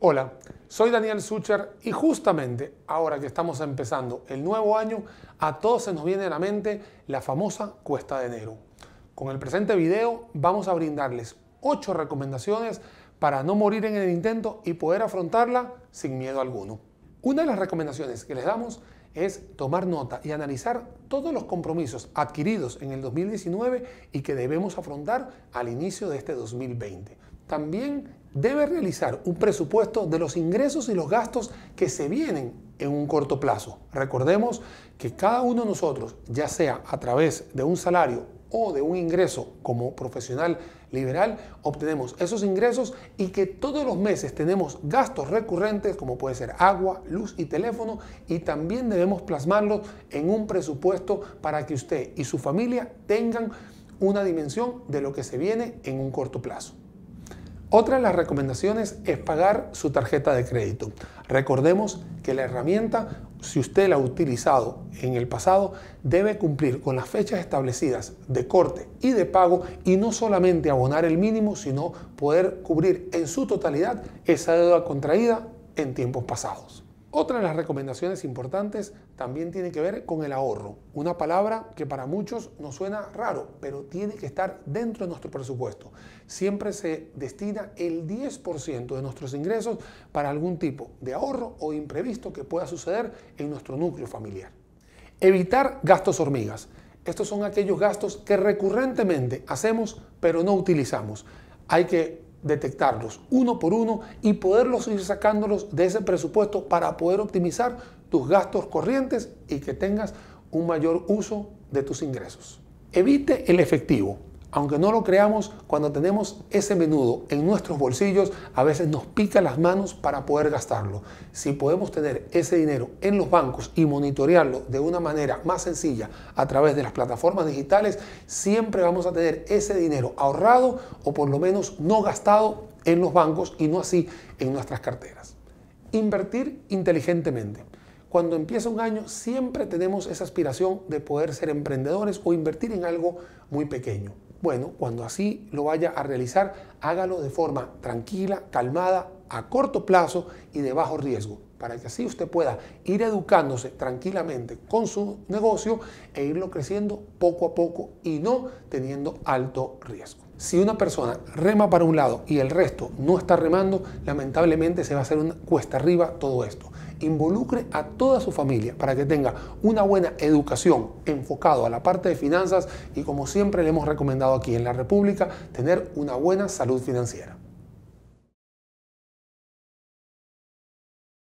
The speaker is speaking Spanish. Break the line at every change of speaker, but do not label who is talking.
Hola, soy Daniel Sucher y justamente ahora que estamos empezando el nuevo año, a todos se nos viene a la mente la famosa cuesta de enero. Con el presente video vamos a brindarles 8 recomendaciones para no morir en el intento y poder afrontarla sin miedo alguno. Una de las recomendaciones que les damos es tomar nota y analizar todos los compromisos adquiridos en el 2019 y que debemos afrontar al inicio de este 2020. También debe realizar un presupuesto de los ingresos y los gastos que se vienen en un corto plazo. Recordemos que cada uno de nosotros, ya sea a través de un salario o de un ingreso como profesional liberal, obtenemos esos ingresos y que todos los meses tenemos gastos recurrentes como puede ser agua, luz y teléfono y también debemos plasmarlos en un presupuesto para que usted y su familia tengan una dimensión de lo que se viene en un corto plazo. Otra de las recomendaciones es pagar su tarjeta de crédito. Recordemos que la herramienta, si usted la ha utilizado en el pasado, debe cumplir con las fechas establecidas de corte y de pago y no solamente abonar el mínimo, sino poder cubrir en su totalidad esa deuda contraída en tiempos pasados. Otra de las recomendaciones importantes también tiene que ver con el ahorro, una palabra que para muchos nos suena raro, pero tiene que estar dentro de nuestro presupuesto. Siempre se destina el 10% de nuestros ingresos para algún tipo de ahorro o imprevisto que pueda suceder en nuestro núcleo familiar. Evitar gastos hormigas. Estos son aquellos gastos que recurrentemente hacemos pero no utilizamos. Hay que detectarlos uno por uno y poderlos ir sacándolos de ese presupuesto para poder optimizar tus gastos corrientes y que tengas un mayor uso de tus ingresos. Evite el efectivo. Aunque no lo creamos, cuando tenemos ese menudo en nuestros bolsillos, a veces nos pica las manos para poder gastarlo. Si podemos tener ese dinero en los bancos y monitorearlo de una manera más sencilla a través de las plataformas digitales, siempre vamos a tener ese dinero ahorrado o por lo menos no gastado en los bancos y no así en nuestras carteras. Invertir inteligentemente cuando empieza un año siempre tenemos esa aspiración de poder ser emprendedores o invertir en algo muy pequeño. Bueno, cuando así lo vaya a realizar, hágalo de forma tranquila, calmada, a corto plazo y de bajo riesgo, para que así usted pueda ir educándose tranquilamente con su negocio e irlo creciendo poco a poco y no teniendo alto riesgo. Si una persona rema para un lado y el resto no está remando, lamentablemente se va a hacer una cuesta arriba todo esto involucre a toda su familia para que tenga una buena educación enfocado a la parte de finanzas y como siempre le hemos recomendado aquí en la República, tener una buena salud financiera.